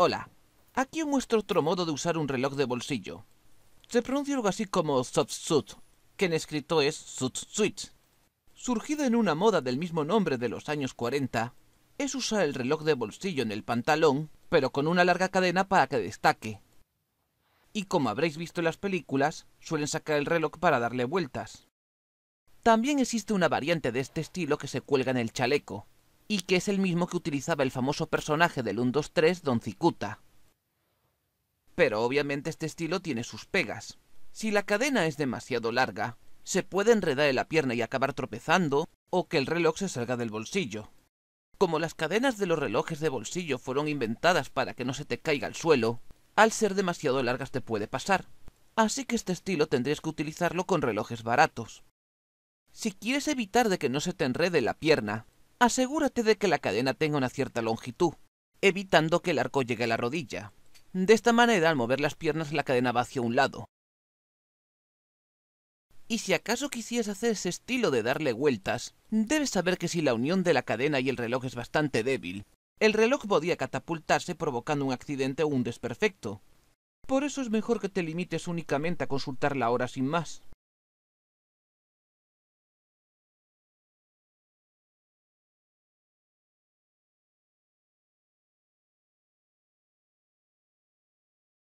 Hola, aquí os muestro otro modo de usar un reloj de bolsillo. Se pronuncia algo así como soft que en escrito es Sutsuit. Surgido en una moda del mismo nombre de los años 40, es usar el reloj de bolsillo en el pantalón, pero con una larga cadena para que destaque. Y como habréis visto en las películas, suelen sacar el reloj para darle vueltas. También existe una variante de este estilo que se cuelga en el chaleco, y que es el mismo que utilizaba el famoso personaje del 1-2-3, Don Cicuta. Pero obviamente este estilo tiene sus pegas. Si la cadena es demasiado larga, se puede enredar en la pierna y acabar tropezando, o que el reloj se salga del bolsillo. Como las cadenas de los relojes de bolsillo fueron inventadas para que no se te caiga al suelo, al ser demasiado largas te puede pasar. Así que este estilo tendrías que utilizarlo con relojes baratos. Si quieres evitar de que no se te enrede la pierna, Asegúrate de que la cadena tenga una cierta longitud, evitando que el arco llegue a la rodilla. De esta manera, al mover las piernas, la cadena va hacia un lado. Y si acaso quisieras hacer ese estilo de darle vueltas, debes saber que si la unión de la cadena y el reloj es bastante débil, el reloj podría catapultarse provocando un accidente o un desperfecto. Por eso es mejor que te limites únicamente a consultar la hora sin más.